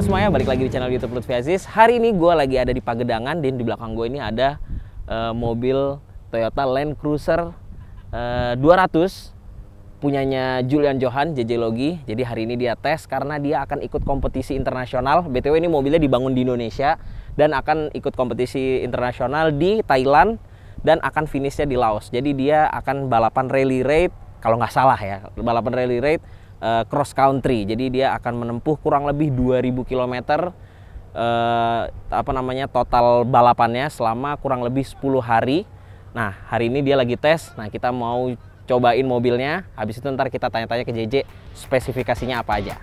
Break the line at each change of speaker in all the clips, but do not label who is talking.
Halo semuanya, balik lagi di channel YouTube Lutfi Aziz. Hari ini gue lagi ada di Pagedangan dan di belakang gue ini ada uh, mobil Toyota Land Cruiser uh, eh, 200 punyanya Julian Johan JJ Logi. Jadi hari ini dia tes karena dia akan ikut kompetisi internasional. BTW ini mobilnya dibangun di Indonesia dan akan ikut kompetisi internasional di Thailand dan akan finishnya di Laos. Jadi dia akan balapan rally raid kalau nggak salah ya, balapan rally raid uh, cross country. Jadi dia akan menempuh kurang lebih 2000 km uh, apa namanya total balapannya selama kurang lebih 10 hari. Nah, hari ini dia lagi tes. Nah, kita mau cobain mobilnya. Habis itu ntar kita tanya-tanya ke JJ spesifikasinya apa aja.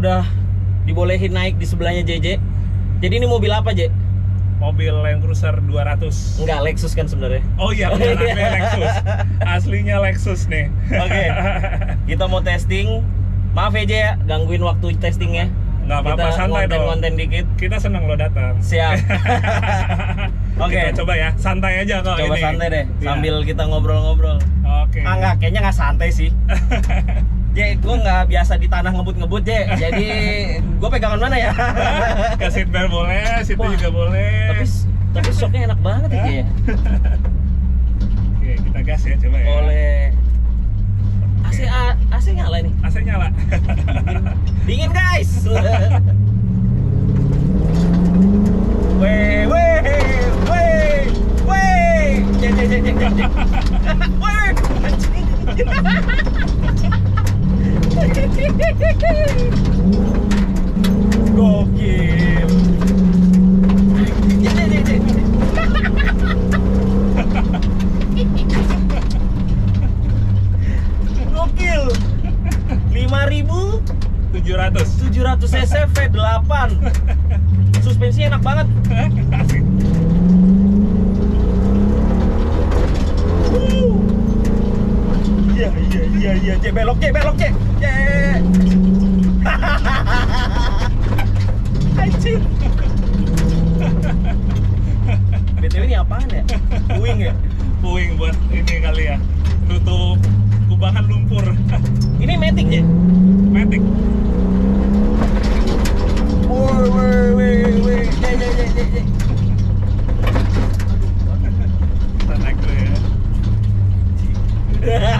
udah dibolehin naik di sebelahnya JJ. Jadi ini mobil apa,
J? Mobil Land Cruiser 200. Enggak, Lexus kan sebenarnya. Oh iya, benar Lexus. Aslinya Lexus nih. Oke. Okay. Kita mau testing.
Maaf ya, J ya, gangguin waktu testingnya. Nggak apa-apa, santai dong. konten dikit. Kita senang lo datang. Siap.
Oke. Okay. coba ya, santai aja kok Coba ini. santai deh,
iya. sambil yeah. kita ngobrol-ngobrol. Oke. Okay. Ah, nggak, kayaknya nggak santai sih. J, gue nggak biasa di tanah ngebut-ngebut, J. Jadi gue pegangan mana ya? Ke seat boleh, situ Wah, juga
boleh. Tapi tapi shocknya enak banget ya, J. Ya? Oke, kita gas ya, coba ya. Boleh.
AC A, AC nyala ini. AC nyala. Dingin, guys.
Weh, weh, weh, weh. J, J, J, J, J. Weh, j Gokil. Gokil. cc v
suspensi enak banget
iya iya iya iya cek belok cek belok cek BTW ini apaan ya? Puing ya? Puing buat ini kali ya. Nutup kubangan lumpur. ini metik ya? Metik. Kita naik dulu ya.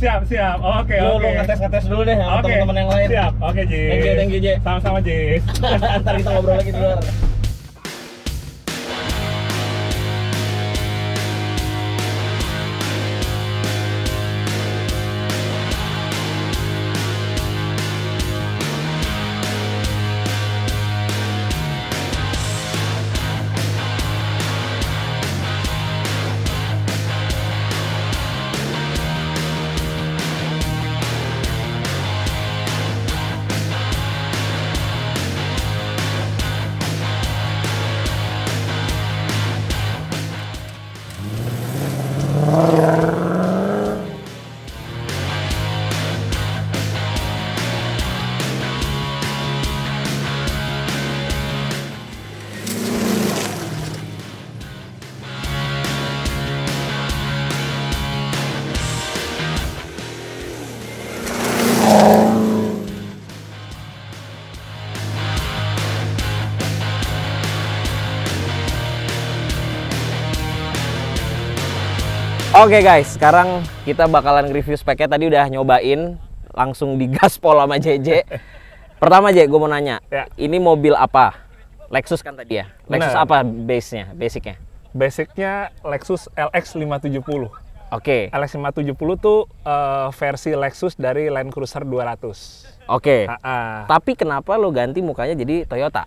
siap siap oke okay, oke okay. ngetes ngetes dulu deh sama okay. teman-teman yang lain siap oke okay, Jis thank you thank you Jis sama-sama Jis ntar kita ngobrol lagi di luar
Oke okay guys, sekarang kita bakalan review speknya. Tadi udah nyobain, langsung digaspol sama JJ. Pertama JJ, gue mau nanya, ya. ini mobil apa? Lexus kan tadi ya? Lexus Bener. apa base-nya, basicnya?
Basicnya Lexus LX 570. Oke. Okay. LX 570 tuh uh, versi Lexus dari Land Cruiser 200. Oke. Okay. Tapi kenapa lo ganti mukanya jadi Toyota?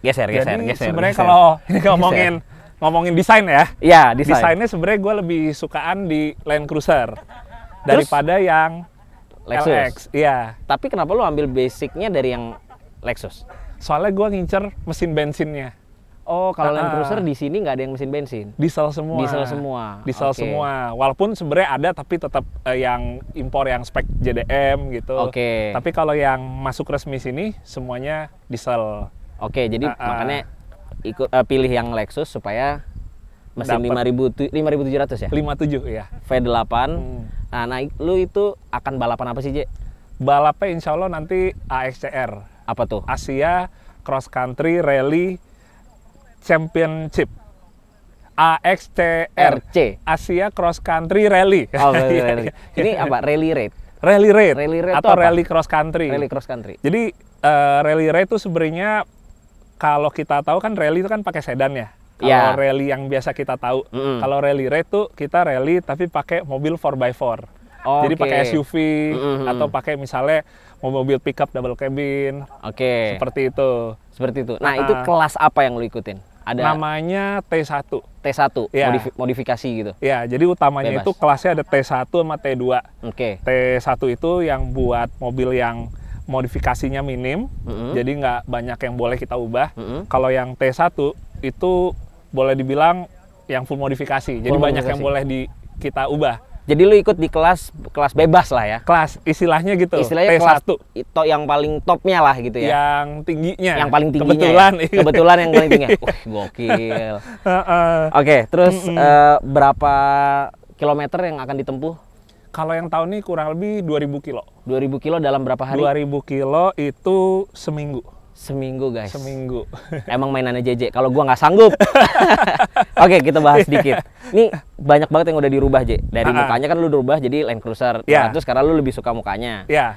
Geser, geser, geser. Sebenarnya kalau ngomongin
ngomongin desain ya. Iya, desain. Desainnya sebenarnya gue lebih sukaan di Land Cruiser Terus? daripada yang Lexus. LX. Iya. Tapi kenapa lu ambil basicnya dari yang Lexus? Soalnya gue ngincer mesin bensinnya. Oh, kalau Land ah. Cruiser di sini nggak ada yang mesin bensin. Diesel semua. Diesel semua. Diesel okay. semua. Walaupun sebenarnya ada tapi tetap uh, yang impor yang spek JDM gitu. Oke. Okay. Tapi kalau yang masuk resmi sini semuanya diesel. Oke, okay, jadi uh, makanya ikut uh, pilih yang Lexus supaya mesin lima ribu lima ribu tujuh ratus ya lima tujuh ya V delapan hmm. nah naik lu itu akan balapan apa sih J balapnya insya Allah nanti AXCR apa tuh Asia Cross Country Rally Championship AXCRC Asia Cross Country Rally. Oh, rally, iya, rally. Iya. Ini apa? Rally Raid Rally Raid Rally rate atau rally cross country. Rally cross country. Jadi uh, rally Raid itu sebenarnya kalau kita tahu kan rally itu kan pakai sedan ya. Kalau yeah. rally yang biasa kita tahu, mm. kalau rally race tuh kita rally tapi pakai mobil 4x4. Oh, Jadi pakai SUV mm-hmm. atau pakai misalnya mobil pickup double cabin. Oke. Okay. Seperti itu. Seperti itu. Nah, uh, itu nah. kelas apa yang lo ikutin? Ada namanya T1. T1 ya. modifi- modifikasi gitu. Ya, jadi utamanya Bebas. itu kelasnya ada T1 sama T2. Oke. Okay. T1 itu yang buat mobil yang modifikasinya minim, mm-hmm. jadi nggak banyak yang boleh kita ubah. Mm-hmm. Kalau yang T1 itu boleh dibilang yang full modifikasi, full jadi modifikasi. banyak yang boleh di, kita ubah. Jadi lu ikut di kelas kelas bebas lah ya. Kelas istilahnya gitu. Istilahnya T1. kelas
itu yang paling topnya lah gitu ya. Yang tingginya. Yang paling tinggi. Ya? Kebetulan. Ya? Kebetulan yang paling tinggi. Wah, gokil. Oke, okay, terus Uh, berapa
kilometer yang akan ditempuh kalau yang tahun ini kurang lebih 2000 kilo. 2000 kilo dalam berapa hari? 2000 kilo itu seminggu. Seminggu guys. Seminggu. Emang mainannya
JJ. Kalau gua nggak sanggup. Oke, kita bahas sedikit. Nih banyak banget yang udah dirubah, J. Dari uh ah, -huh. Ah. mukanya kan lu dirubah jadi Land Cruiser yeah. Ya. karena lu lebih suka mukanya.
Iya. Yeah.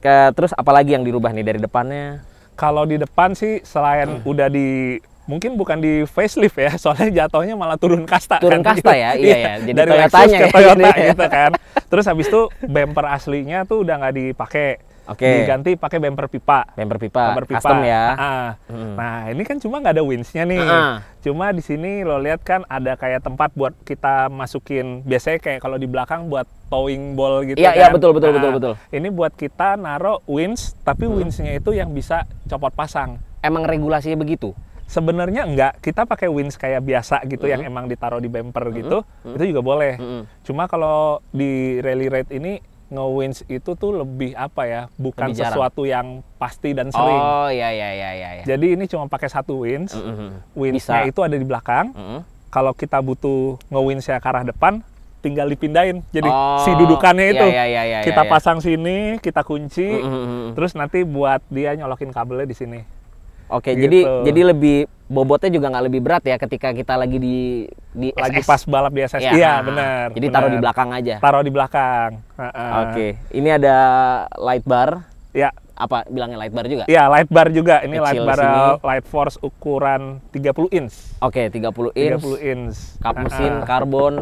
Ke, terus apalagi yang dirubah nih dari depannya? Kalau di depan sih selain hmm. udah di mungkin bukan di facelift ya, soalnya jatuhnya malah turun kasta. Kan. Turun kan, kasta ya, iya ya. Jadi dari Lexus ke ya. Toyota gitu kan. Terus habis itu bumper aslinya tuh udah nggak dipakai. Okay. Diganti pakai bumper pipa. Bumper pipa. Bumper pipa. Custom ya. Nah, hmm. nah ini kan cuma nggak ada winchnya nih. uh -uh. Cuma di sini lo lihat kan ada kayak tempat buat kita masukin. Biasanya kayak kalau di belakang buat towing ball gitu iya, iya kan. Iya betul betul nah, betul betul. Ini buat kita naruh winch, tapi hmm. winchnya itu yang bisa copot pasang. Emang regulasinya begitu? sebenarnya enggak kita pakai wins kayak biasa gitu mm-hmm. yang emang ditaruh di bumper mm-hmm. gitu mm-hmm. itu juga boleh mm-hmm. cuma kalau di rally ride ini nge-wins itu tuh lebih apa ya bukan lebih sesuatu yang pasti dan sering oh
ya ya ya ya, ya.
jadi ini cuma pakai satu wins mm-hmm. winsnya itu ada di belakang mm-hmm. kalau kita butuh nge-winsnya ke arah depan tinggal dipindahin jadi oh, si dudukannya iya, itu ya, ya, ya, kita ya, ya. pasang sini kita kunci mm-hmm. terus nanti buat dia nyolokin kabelnya di sini
Oke, gitu. jadi jadi lebih bobotnya juga nggak lebih berat ya ketika kita lagi di di lagi pas balap di SS. Iya, ya, benar. Jadi taruh di belakang aja. Taruh di belakang. Oke, ini ada light bar. Ya. Apa
bilangnya light bar juga? Ya, light bar juga. Ini Kecil light bar sini. Uh, light force ukuran 30 inch.
Oke, 30 inch. 30 inch. Kap mesin karbon.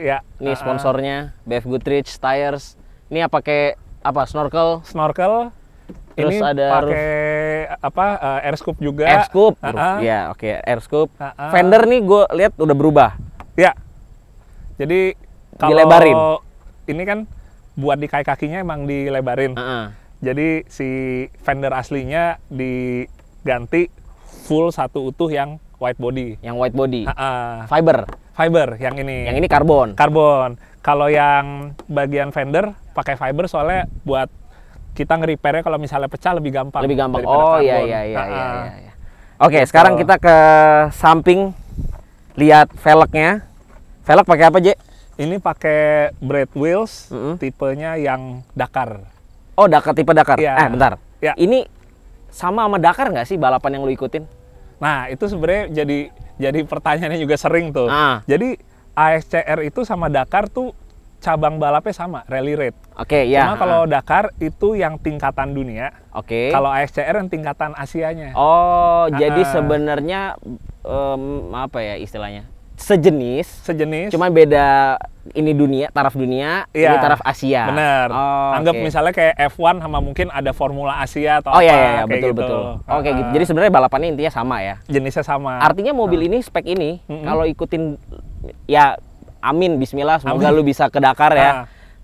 Ya. Ini sponsornya BF Goodrich Tires. Ini apa kayak apa snorkel?
Snorkel Terus ini ada pakai apa uh, air scoop juga. Air scoop. Uh ah, -huh. Ah. Ya, oke, okay. air scoop. Uh ah, -huh. Fender nih gue lihat udah berubah. Ya. Jadi kalau Ini kan buat di kaki kakinya emang dilebarin. Uh -huh. Jadi si fender aslinya diganti full satu utuh yang white body. Yang white body. Uh -huh. Fiber. Fiber yang ini. Yang ini karbon. Karbon. Kalau yang bagian fender pakai fiber soalnya buat kita nge-repairnya kalau misalnya pecah lebih gampang. Lebih gampang. Oh iya iya iya, iya iya
Oke, sekarang gitu. kita
ke samping lihat velgnya. Velg pakai apa, Je? Ini pakai Brad Wheels, mm -hmm. tipenya yang Dakar. Oh, Dakar
tipe Dakar. Ya. Eh, bentar.
Ya. Ini sama sama Dakar nggak sih balapan yang lu ikutin? Nah, itu sebenarnya jadi jadi pertanyaannya juga sering tuh. Ah. Jadi ASCR itu sama Dakar tuh cabang balapnya sama, rally rate. Oke, okay, ya. Cuma kalau Dakar itu yang tingkatan dunia. Oke. Okay. Kalau ASCR yang tingkatan Asianya. Oh, nah, jadi sebenarnya um, apa ya istilahnya?
Sejenis. Sejenis. Cuma beda ini dunia, taraf dunia, ya, ini iya. taraf Asia. Benar. Oh, Anggap okay. misalnya
kayak F1 sama mungkin ada Formula Asia atau oh, iya, apa. Oh iya, iya betul gitu. betul. Oke okay, uh, gitu. Jadi
sebenarnya balapannya intinya sama ya. Jenisnya sama. Artinya mobil uh. ini spek ini mm -hmm. kalau ikutin
ya amin
bismillah semoga amin. lu bisa ke Dakar ya. Ah.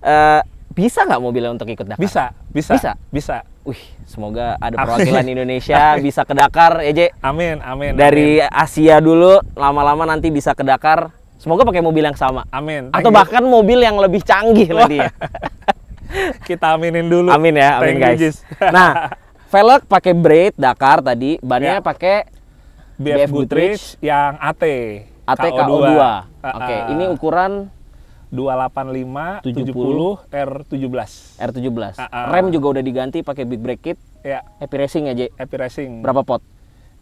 Uh, bisa nggak mobilnya untuk ikut Dakar? Bisa,
bisa. Bisa. Bisa. Wih,
semoga ada perwakilan amin. Indonesia bisa ke Dakar ya, Amin, amin. Dari amin. Asia dulu, lama-lama nanti bisa ke Dakar. Semoga pakai mobil yang sama. Amin. Atau Thank bahkan mobil yang lebih canggih lagi ya. Kita aminin dulu. Amin ya, amin Thank guys. nah, velg pakai braid Dakar tadi, bannya ya. pakai BF, BF Goodrich
yang AT. ATKO2. Oke, okay. Uh, ah. ini ukuran 285 70, 70 R17. R17. Uh, uh. Rem juga udah diganti pakai big bracket kit. Iya. Happy Racing ya, J? Happy Racing. Berapa pot?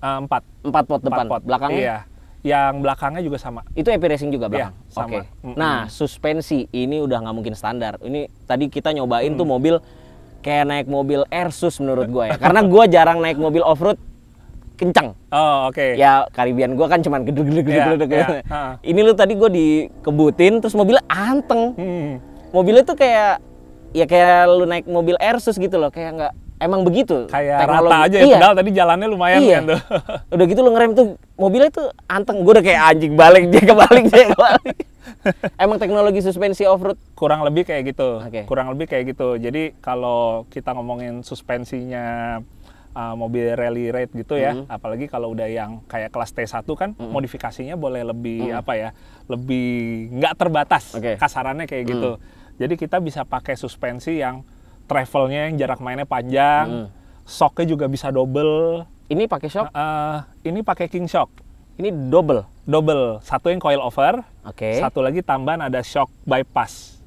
Uh, empat 4 pot 4 depan. Pot. Belakangnya? Iya. Yang belakangnya juga sama. Itu Happy Racing juga iya, belakang. Iya, Oke. Okay. Mm -mm. Nah,
suspensi ini udah nggak mungkin standar. Ini tadi kita nyobain mm. tuh mobil kayak naik mobil Airsus menurut gue ya. Karena gue jarang naik mobil off-road kencang.
Oh, oke. Okay.
Ya Karibian gua kan cuman gedeg iya, gedeg gedeg gedeg. Yeah, Ini lu tadi gua dikebutin terus mobilnya anteng. Hmm. Mobilnya tuh kayak ya kayak lu naik mobil Airsus gitu loh, kayak nggak emang begitu. Kayak teknologi. rata aja ya, iya. padahal tadi
jalannya lumayan iya. kan tuh. udah gitu lu ngerem
tuh, mobilnya tuh anteng.
Gue udah kayak anjing balik, dia kebalik, dia kebalik. emang teknologi suspensi off-road? Kurang lebih kayak gitu. Okay. Kurang lebih kayak gitu. Jadi kalau kita ngomongin suspensinya uh, mobil rally rate gitu ya. Mm -hmm. Apalagi kalau udah yang kayak kelas T1 kan mm -hmm. modifikasinya boleh lebih mm -hmm. apa ya? Lebih nggak terbatas. Okay. Kasarannya kayak mm. gitu. Jadi kita bisa pakai suspensi yang travelnya yang jarak mainnya panjang. Mm. Shocknya juga bisa double. Ini pakai shock? Uh, uh, ini pakai king shock. Ini double. Double. Satu yang coil over. Okay. Satu lagi tambahan ada shock bypass.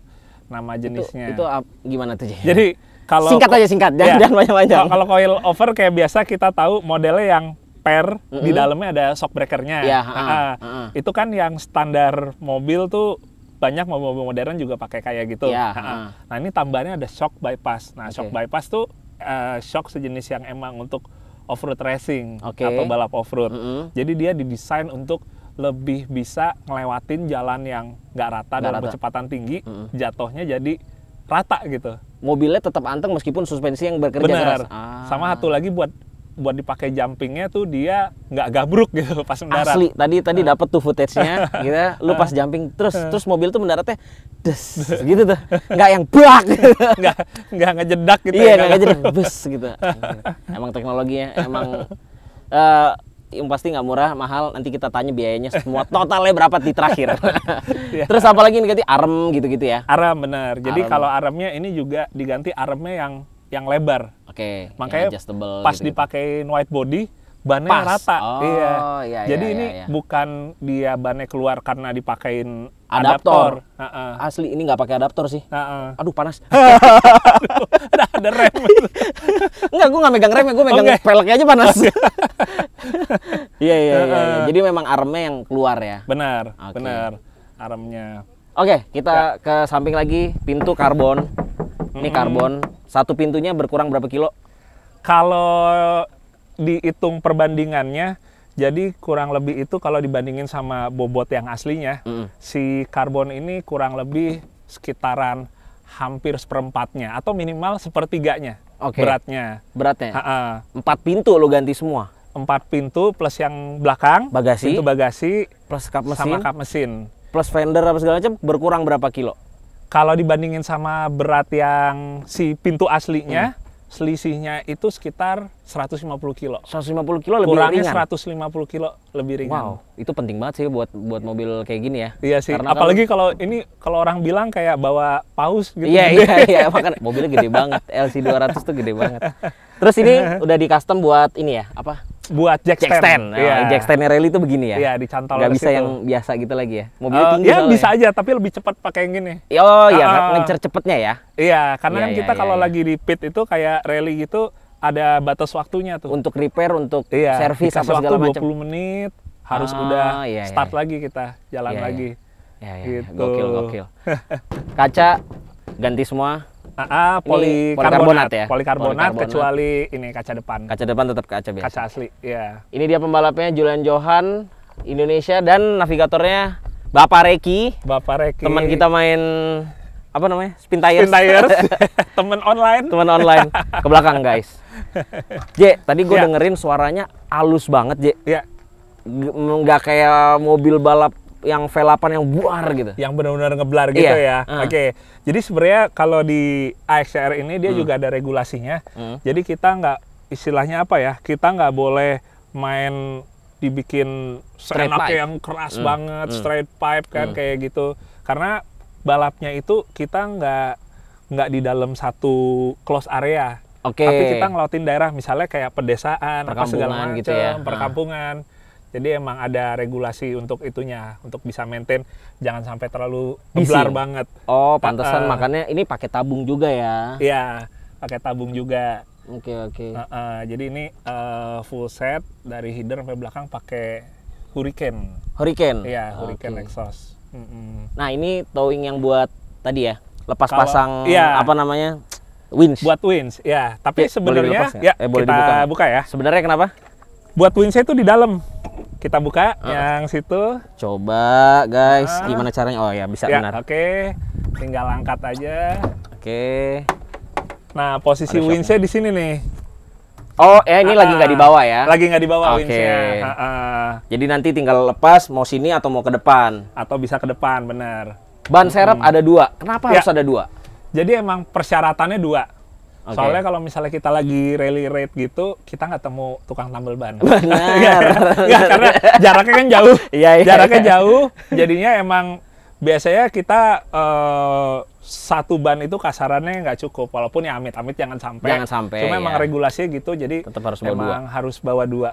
Nama jenisnya. Itu, itu gimana tuh? Jadi kalau singkat aja singkat jangan, ya, jangan banyak-banyak. Kalau coil over kayak biasa kita tahu modelnya yang per mm-hmm. di dalamnya ada shock breakernya. Ya, nah, uh, uh. Itu kan yang standar mobil tuh banyak mobil-mobil modern juga pakai kayak gitu. Ya, nah, uh. nah ini tambahannya ada shock bypass. Nah okay. shock bypass tuh uh, shock sejenis yang emang untuk off-road racing okay. atau balap off-road. Mm-hmm. Jadi dia didesain untuk lebih bisa ngelewatin jalan yang nggak rata gak dalam rata. kecepatan tinggi, mm-hmm. jatuhnya jadi rata gitu.
Mobilnya tetap anteng meskipun suspensi
yang bekerja Bener. keras. Ah. Sama satu lagi buat buat dipakai jumpingnya tuh dia nggak gabruk gitu pas mendarat. Asli
tadi tadi nah. dapet dapat tuh footage-nya gitu. Lu pas
jumping terus nah. terus mobil tuh mendaratnya
des gitu tuh. Nggak yang buak gitu. nggak nggak ngejedak gitu. Iya, ya, nggak ngejedak bus gitu. Emang teknologinya emang uh, yang pasti nggak murah, mahal. Nanti kita tanya biayanya semua totalnya berapa di terakhir. ya. Terus apalagi ganti
arm, gitu-gitu ya? Arm benar. Jadi arm. kalau armnya ini juga diganti armnya yang yang lebar. Oke. Okay, Makanya pas gitu -gitu. dipakein white body bannya Pas. rata. Oh, iya. iya. iya Jadi iya, ini iya, iya. bukan dia bannya keluar karena dipakein adaptor. adaptor. Uh -uh. Asli ini nggak pakai adaptor sih. Uh -uh. Aduh panas.
Aduh, ada, rem. Enggak, gue nggak megang rem ya, gue megang okay. peleknya aja panas. iya, iya, iya, iya. Jadi memang armnya yang keluar ya. Benar, okay. benar.
Armnya.
Oke, okay, kita ya. ke samping lagi pintu karbon. Ini karbon. Satu pintunya berkurang
berapa kilo? Kalau dihitung perbandingannya jadi kurang lebih itu kalau dibandingin sama bobot yang aslinya mm. si karbon ini kurang lebih sekitaran hampir seperempatnya atau minimal sepertiganya okay. beratnya beratnya ha -ha. empat pintu lo ganti semua empat pintu plus yang belakang bagasi itu bagasi plus kap mesin sama kap mesin plus fender apa segala macam berkurang berapa kilo kalau dibandingin sama berat yang si pintu aslinya mm selisihnya itu sekitar 150 kilo. 150 kilo lebih Kurangnya ringan. 150 kilo lebih ringan. Wow,
itu penting banget sih buat
buat mobil kayak gini ya.
Iya sih. Karena Apalagi
kan- kalau, ini kalau orang bilang kayak bawa paus gitu. Iya gede. iya iya Makan
mobilnya gede banget. LC 200 tuh gede banget. Terus ini udah di custom buat ini ya, apa? buat jack, jack stand. stand. yeah. Jack rally itu begini ya? Iya, yeah, dicantol. bisa situ. yang biasa gitu lagi ya? Mobil uh, tinggi. Iya, bisa ya.
aja, tapi lebih cepat pakai yang gini. Oh iya, uh, ngecer cepetnya ya? Ah. Iya, karena yeah, kan iya, kita iya, kalau iya. lagi di pit itu kayak rally gitu ada batas waktunya tuh. Untuk repair, untuk yeah, servis apa segala macam. 20 menit harus udah yeah, start start lagi kita jalan iya. lagi. yeah, yeah, Gitu. Gokil, gokil. Kaca
ganti semua AA ah, ah, poli polikarbonat, ya. Polikarbonat, kecuali ini kaca depan. Kaca depan tetap kaca biasa. Kaca asli, ya. Ini dia pembalapnya Julian Johan Indonesia dan navigatornya Bapak Reki. Bapak Reki. Teman kita main apa namanya? Spin tires. Spin tires.
Temen online. Teman online. Ke
belakang, guys. J, tadi gue yeah. dengerin suaranya halus banget, J. Iya.
Nggak kayak mobil balap yang V8 yang buar gitu. Yang benar-benar ngeblar gitu yeah. ya. Uh. Oke. Okay. Jadi sebenarnya kalau di AXR ini dia hmm. juga ada regulasinya. Hmm. Jadi kita nggak istilahnya apa ya? Kita nggak boleh main dibikin seenak yang keras hmm. banget, hmm. straight pipe kan hmm. kayak gitu. Karena balapnya itu kita nggak nggak di dalam satu close area. Oke. Okay. Tapi kita ngelautin daerah misalnya kayak pedesaan, apa segala macam, gitu ya. Ah. perkampungan. Hmm jadi emang ada regulasi untuk itunya, untuk bisa maintain jangan sampai terlalu besar banget. Oh, pantesan uh, makannya
ini pakai tabung juga ya? Iya,
pakai tabung juga. Oke okay, oke. Okay. Uh, uh, jadi ini uh, full set dari header sampai belakang pakai Hurricane. Hurricane. Iya, Hurricane okay. exhaust. Nah ini towing
yang buat tadi ya, lepas Kalau, pasang ya. apa namanya? Winch. Buat winch, iya. ya. Tapi sebenarnya ya, eh, kita dibuka, buka ya. Sebenarnya kenapa?
Buat winch itu di dalam. Kita buka uh. yang situ.
Coba guys, uh. gimana caranya?
Oh ya, bisa ya, benar. Oke. Okay. Tinggal angkat aja. Oke. Okay. Nah, posisi winch di sini nih. Oh, eh ini ah, lagi nggak ah, dibawa ya? Lagi nggak dibawa bawah okay. winch Ah,
Jadi nanti tinggal lepas mau sini atau mau ke depan? Atau bisa ke depan, benar. Ban serep hmm. ada
dua. Kenapa ya. harus ada dua? Jadi emang persyaratannya dua. Okay. Soalnya kalau misalnya kita lagi rally raid gitu, kita nggak temu tukang tambal ban. Benar. ya, karena jaraknya kan jauh. Iya, iya, iya. Jaraknya jauh, jadinya emang biasanya kita uh, satu ban itu kasarannya nggak cukup walaupun ya amit-amit jangan sampai jangan sampai cuma ya. emang iya. regulasinya gitu jadi tetap harus emang dua. harus bawa dua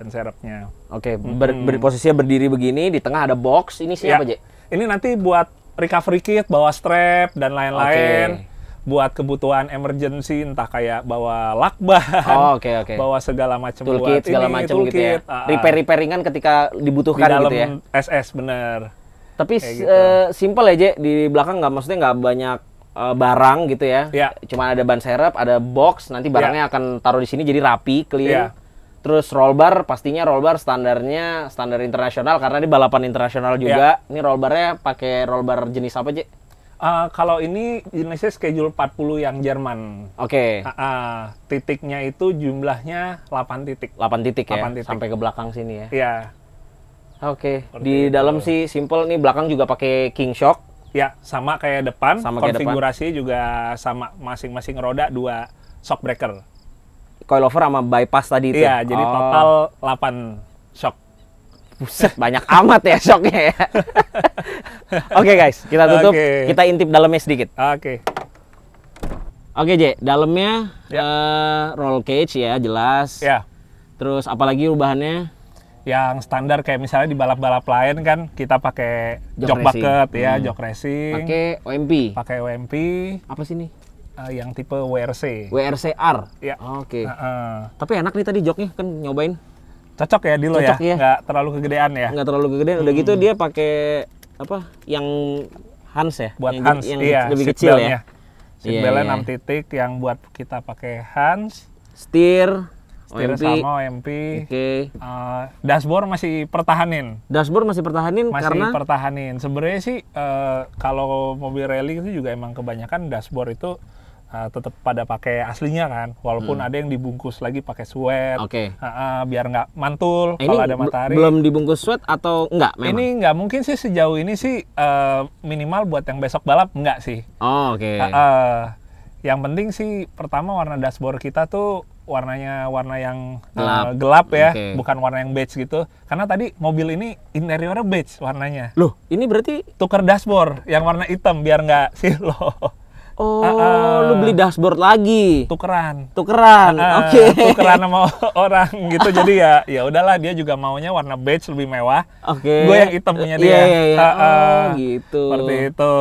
ban serepnya oke okay, ber, posisinya berdiri begini di tengah ada box ini siapa ya. Jek? ini nanti buat recovery kit bawa strap dan lain-lain okay buat kebutuhan emergency entah kayak bawa lakban, oh, okay, okay. bawa segala macam buat segala ini, macam gitu ya. Uh, ah, ah. repair ringan ketika dibutuhkan di gitu dalam gitu ya. SS bener. Tapi
gitu. uh, simple aja ya, di belakang nggak maksudnya nggak banyak uh, barang gitu ya. Yeah. Cuma ada ban serep, ada box, nanti ya. barangnya yeah. akan taruh di sini jadi rapi, clear. Yeah. Terus roll bar, pastinya roll bar standarnya standar internasional karena ini balapan internasional ya. juga. Yeah. Ini roll barnya pakai roll bar jenis apa,
Cek? Uh, kalau ini jenisnya schedule 40 yang Jerman. Oke. Okay. Uh, eh, uh, eh, titiknya itu jumlahnya 8 titik. 8 titik 8 ya. Titik. Sampai ke belakang sini ya. Iya. Oke. Okay. Di itu. dalam
sih simple nih belakang juga pakai king shock. Ya,
sama kayak depan. Sama kayak Konfigurasi depan. juga sama masing-masing roda dua shock breaker.
Coilover sama bypass tadi itu. Ya? Iya, jadi oh. total
8 Buset, banyak amat ya shocknya ya.
Oke okay, guys, kita tutup. Okay. Kita intip dalamnya sedikit. Oke. Okay. Oke okay, J, dalamnya yeah. Ya. uh, roll cage ya jelas. Ya. Yeah. Terus apalagi ubahannya?
Yang standar kayak misalnya di balap-balap lain kan kita pakai jok, jok bucket ya, hmm. ya, jok racing. Pakai OMP. Pakai OMP. Apa sih ini? uh, yang tipe WRC. WRC R. Ya. Yeah. Oke. Okay. Uh, uh. Tapi enak nih tadi joknya kan nyobain. Cocok ya di lo ya? ya.
Nggak terlalu kegedean ya? Nggak terlalu kegedean. Udah gitu hmm. dia pakai apa yang Hans ya? Buat yang, Hans, yang iya, lebih kecil ya. Seat yeah, iya, yeah. Iya.
titik yang buat kita pakai Hans. Steer, Steer OMP. sama OMP. Oke. Okay. Uh, eh, dashboard masih pertahanin. Dashboard masih pertahanin masih karena Masih pertahanin. Sebenarnya sih uh, kalau mobil rally itu juga emang kebanyakan dashboard itu uh, eh, tetap pada pakai aslinya kan walaupun hmm. ada yang dibungkus lagi pakai sweat okay. uh, uh, biar nggak mantul Ini kalau ada matahari belum
dibungkus sweat atau nggak
ini nggak mungkin sih sejauh ini sih uh, minimal buat yang besok balap nggak sih oh, oke okay. uh, uh, yang penting sih pertama warna dashboard kita tuh warnanya warna yang eh, gelap, uh, gelap ya, okay. bukan warna yang beige gitu. Karena tadi mobil ini interiornya beige warnanya. Loh, ini berarti tuker dashboard yang warna hitam biar nggak silo.
Oh, uh, uh, lu
beli dashboard lagi. Tukeran. Tukeran. Uh, Oke. Okay. Tukeran sama orang gitu. Jadi ya ya udahlah dia juga maunya warna beige lebih mewah. Oke. Okay. Gue yang hitam punya iya, dia. Iya, iya, iya. Uh, uh, gitu. Seperti itu.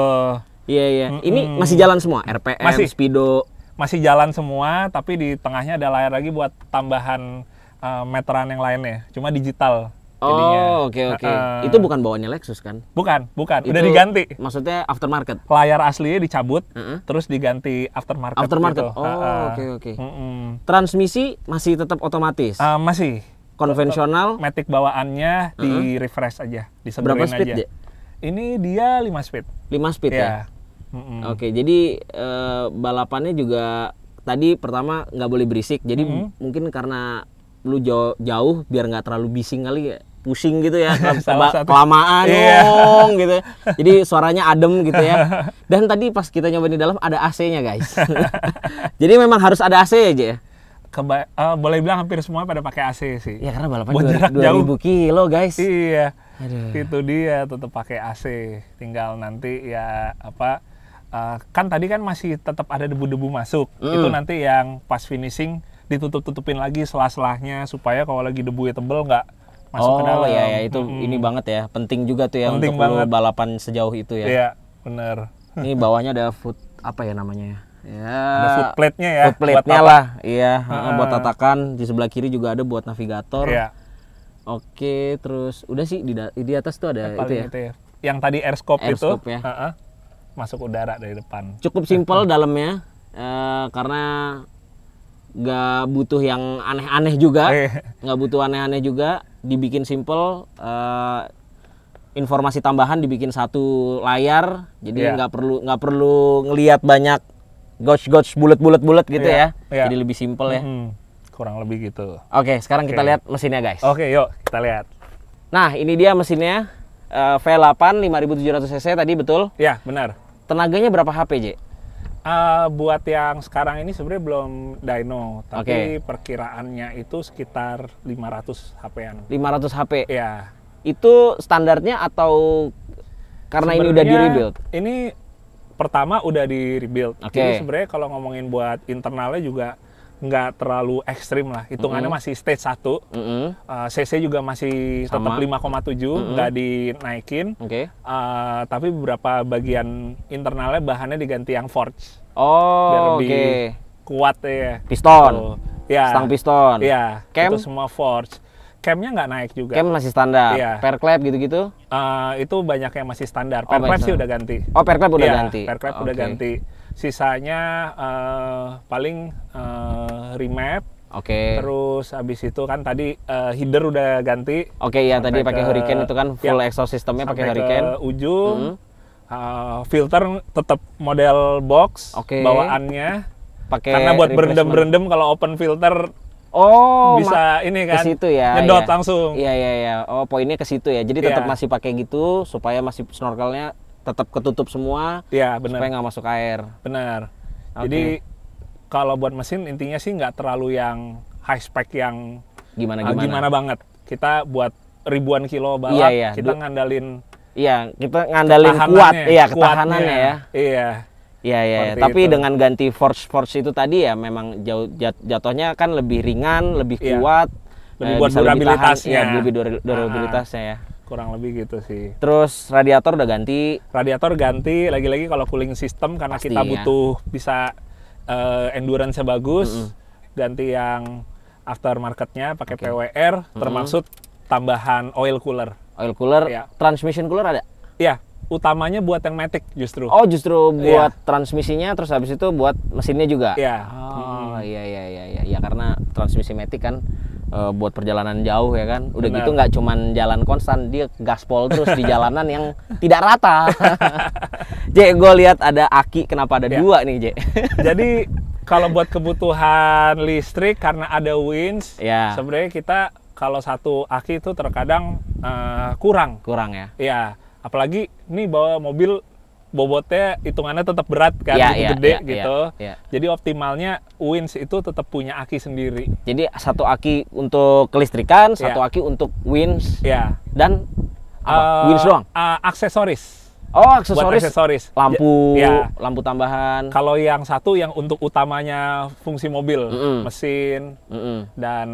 Iya, iya. Mm -mm. Ini masih jalan semua RPM, masih, Speedo. Masih jalan semua, tapi di tengahnya ada layar lagi buat tambahan uh, meteran yang lainnya. Cuma digital. Oh, oke oke. Okay. Uh, itu bukan
bawaannya Lexus kan?
Bukan, bukan. Udah diganti. Maksudnya aftermarket. Layar aslinya dicabut, uh -uh. terus diganti aftermarket. Gitu. Aftermarket. Gitu. Oh, oke uh oke. Okay, okay. mm -mm. Transmisi masih tetap otomatis? Uh, masih. Konvensional. Matic bawaannya uh -huh. di refresh aja, Berapa speed aja. Dia? Ini dia 5 speed. 5 speed yeah. ya. Mm -mm.
Oke, okay, jadi uh, balapannya juga tadi pertama nggak boleh berisik. Jadi mm -hmm. mungkin karena lu jauh, jauh biar nggak terlalu bising kali ya pusing gitu ya kelamaan iya. dong gitu ya. jadi suaranya adem gitu ya dan tadi pas kita nyoba di dalam ada AC-nya guys jadi memang harus ada AC
aja ya Keba uh, boleh bilang hampir semua pada pakai AC sih. Ya karena balapan dua ribu kilo guys. Iya. Aduh. Itu dia tetap pakai AC. Tinggal nanti ya apa uh, kan tadi kan masih tetap ada debu-debu masuk. Mm. Itu nanti yang pas finishing ditutup-tutupin lagi selah-selahnya supaya kalau lagi debu ya tebel nggak masuk oh, ke dalam. Oh iya, ya, itu hmm. ini
banget ya, penting juga tuh ya penting untuk banget. balapan sejauh itu ya. Iya, benar. Ini bawahnya ada food apa ya namanya ya? Ya, food plate-nya ya. Food plate-nya lah, iya, uh. buat tatakan. Di sebelah kiri juga ada buat navigator. Iya. Oke, terus udah sih di, di atas tuh ada itu ya. itu
ya. Yang tadi airscope, airscope itu. Ya. Uh -uh, masuk udara dari depan. Cukup
simpel dalamnya.
Uh, karena
nggak butuh yang aneh-aneh juga eh. nggak butuh aneh-aneh juga dibikin simple uh, informasi tambahan dibikin satu layar jadi iya. nggak yeah.
perlu nggak perlu ngelihat
banyak gosh gosh bulat bulat bulat gitu yeah. ya yeah. jadi lebih simple ya mm -hmm.
kurang lebih gitu oke okay, sekarang okay. kita lihat mesinnya guys oke okay, yuk kita lihat
nah ini dia mesinnya uh, V8 5700 cc tadi betul ya yeah, benar tenaganya berapa HP J
Uh, buat yang sekarang ini sebenarnya belum dyno, tapi okay. perkiraannya itu sekitar 500 HP-an. 500 HP. Iya. Itu standarnya atau karena sebenernya ini udah di rebuild? Ini pertama udah di rebuild. Okay. Jadi sebenarnya kalau ngomongin buat internalnya juga nggak terlalu ekstrim lah. Hitungannya mm -hmm. masih stage 1. Mm -hmm. uh, eh, CC juga masih tetap 5,7, mm -hmm. nggak dinaikin. Okay. Uh, eh, tapi beberapa bagian internalnya bahannya diganti yang forge. Oh, biar lebih okay. kuat ya. Piston. oh, Ya. Stang piston. ya Cam itu semua forge. Camnya nggak naik juga. Cam masih standar. Ya. per clap gitu-gitu? Uh, itu banyak yang masih standar. perklep oh, sih udah ganti. Oh, clap udah ya, ganti. perklep okay. udah ganti sisanya uh, paling uh, remap Oke. Okay. Terus habis itu kan tadi uh, header udah ganti. Oke, okay, ya tadi pakai hurricane itu kan ya, full ya, sistemnya pakai hurricane. Ke ujung. Hmm. Uh, filter tetap model box okay. bawaannya. Pakai karena buat berendam-berendam kalau open filter
Oh, bisa ini kan? Ke situ ya. Nyedot ya.
langsung. Iya iya iya.
Oh, poinnya ke situ ya. Jadi tetap ya. masih pakai gitu supaya masih snorkelnya tetap ketutup semua ya bener. supaya nggak masuk air
benar okay. jadi kalau buat mesin intinya sih nggak terlalu yang high spec yang
gimana ah, gimana, gimana banget
kita buat ribuan kilo balap iya, iya. kita ngandalin
iya kita ngandalin kuat iya ketahanannya ya iya Iya iya. Ya. Tapi itu. dengan ganti force force itu tadi ya memang jauh jat, jatuhnya kan lebih ringan, lebih iya. kuat,
lebih eh, buat durabilitasnya, lebih, tahan, ya, lebih ah, ah. durabilitasnya ya kurang lebih gitu sih. Terus radiator udah ganti? Radiator ganti, lagi-lagi kalau cooling system karena Pastinya. kita ya. butuh bisa uh, endurance-nya bagus, mm -hmm. ganti yang aftermarketnya pakai okay. PWR, mm -hmm. termasuk tambahan oil cooler. Oil cooler, ya. transmission cooler ada? Iya, utamanya buat yang matic justru.
Oh justru iya. buat ya. transmisinya, terus habis itu buat mesinnya juga? Iya. Oh iya -hmm. iya iya iya, ya karena transmisi matic kan uh, buat perjalanan jauh ya kan. Udah gitu Benar. gitu nggak cuman jalan konstan, dia gaspol terus di jalanan yang tidak rata. J, gue lihat ada aki, kenapa ada ya. dua nih J?
Jadi kalau buat kebutuhan listrik karena ada winds, ya. sebenarnya kita kalau satu aki itu terkadang uh, kurang. Kurang ya. Iya, apalagi nih bawa mobil bobotnya hitungannya tetap berat kan, ya, gitu yeah, gede yeah, gitu. Yeah, yeah. Jadi optimalnya Wins itu tetap punya aki sendiri. Jadi satu aki untuk kelistrikan, yeah. satu aki untuk Wins. Ya. Dan apa? Uh, wins doang. Uh, aksesoris. Oh, aksesoris. aksesoris. Lampu, ya. lampu tambahan. Kalau yang satu yang untuk utamanya fungsi mobil, mm -mm. mesin mm -mm. dan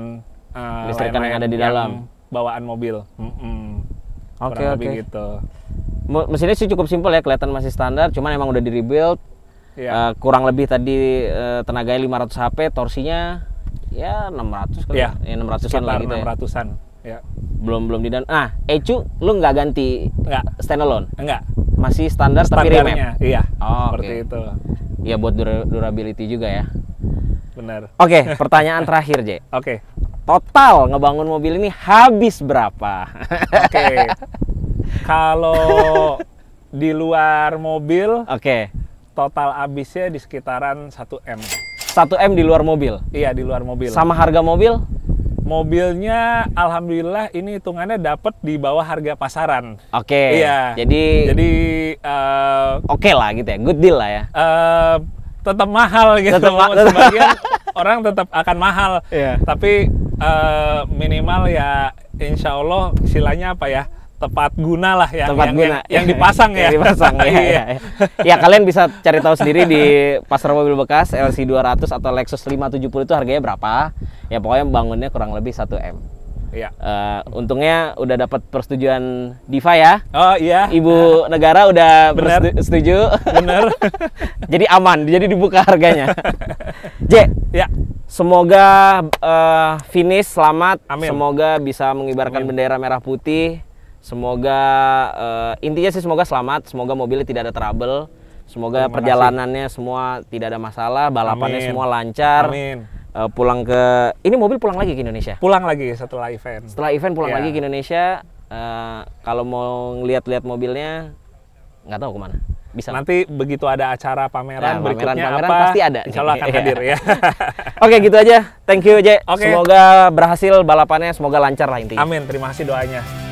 uh, yang ada di dalam bawaan mobil. Mm -mm. Oke, okay, oke. Okay. gitu
mesinnya sih cukup simpel ya kelihatan masih standar cuman emang udah di rebuild yeah. Iya. uh, kurang lebih tadi uh, tenaganya 500 HP torsinya ya 600 kali yeah. ya 600-an ya, lah gitu 600-an ya. ya. belum belum didan ah Ecu lu nggak ganti nggak standalone enggak masih standar tapi remap iya oh, seperti okay. itu ya buat dura durability juga ya benar oke okay, pertanyaan terakhir J oke okay. total ngebangun mobil ini habis berapa
oke okay. Kalau di luar mobil, oke. Okay. Total abisnya di sekitaran 1 m.
1 m di luar mobil.
Iya di luar mobil. Sama harga mobil? Mobilnya, alhamdulillah ini hitungannya dapat di bawah harga pasaran. Oke. Okay. Iya. Jadi. Jadi. Uh, oke okay lah gitu ya, good deal lah ya. Uh, eh, tetap mahal gitu. Tetap, ma Sebagian orang tetap akan mahal. Iya. Tapi uh, minimal ya, insya Allah silanya apa ya? tepat guna lah yang tepat yang, guna yang, yang dipasang ya yang dipasang ya, Iya. Ya, ya.
ya kalian bisa cari tahu sendiri di pasar mobil bekas LC 200 atau Lexus 570 itu harganya berapa ya pokoknya bangunnya kurang lebih 1 m Iya. Uh, untungnya udah dapat persetujuan Diva ya. Oh iya. Ibu negara udah Bener. setuju. Bener. jadi aman, jadi dibuka harganya. J. Ya. Semoga uh, finish selamat. Amin. Semoga bisa mengibarkan Amin. bendera merah putih. Semoga uh, intinya sih semoga selamat, semoga mobilnya tidak ada trouble, semoga Terima perjalanannya kasih. semua tidak ada masalah, balapannya Amin. semua lancar. Amin. Uh, pulang ke ini mobil pulang lagi ke Indonesia.
Pulang lagi setelah event. Setelah event pulang yeah. lagi ke
Indonesia. Uh, kalau mau lihat-lihat mobilnya nggak tahu kemana bisa nanti begitu ada acara pameran
nah, berikutnya pameran, apa pasti ada insya Allah akan hadir ya
oke okay, gitu aja thank you J okay. semoga berhasil balapannya semoga lancar lah intinya amin
terima kasih doanya